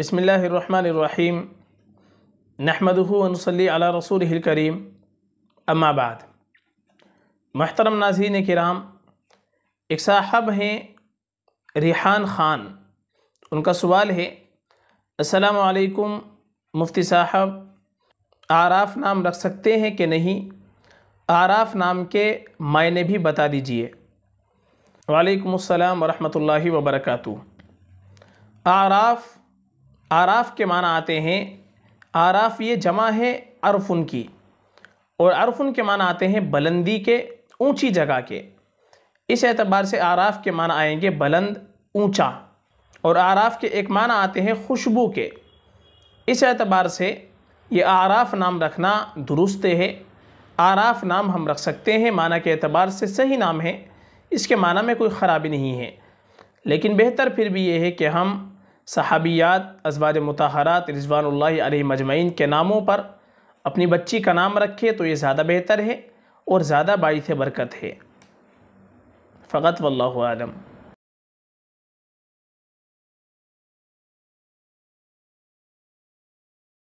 بسم اللہ الرحمن الرحیم نحمدہ و نصلی علی رسول کریم بعد محترم ناظرین کرام ایک صاحب ہیں ریحان خان ان کا سوال ہے السلام علیکم مفتی صاحب آراف نام رکھ سکتے ہیں کہ نہیں آراف نام کے معنی بھی بتا دیجئے وعلیکم السلام ورحمۃ اللہ وبرکاتہ آراف آراف کے معنی آتے ہیں آراف یہ جمع ہے عرفن کی اور عرفن کے معنی آتے ہیں بلندی کے اونچی جگہ کے اس اعتبار سے آراف کے معنی آئیں گے بلند اونچا اور آراف کے ایک معنی آتے ہیں خوشبو کے اس اعتبار سے یہ آراف نام رکھنا درست ہے آراف نام ہم رکھ سکتے ہیں معنی کے اعتبار سے صحیح نام ہے اس کے معنی میں کوئی خرابی نہیں ہے لیکن بہتر پھر بھی یہ ہے کہ ہم صحابیات ازواج متحرات رضوان اللہ علیہ مجمعین کے ناموں پر اپنی بچی کا نام رکھے تو یہ زیادہ بہتر ہے اور زیادہ باعث برکت ہے فقط واللہ عالم